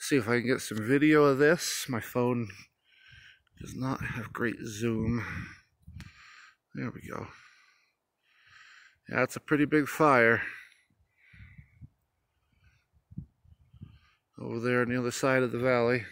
see if I can get some video of this. My phone does not have great zoom. There we go. Yeah, it's a pretty big fire. Over there on the other side of the valley.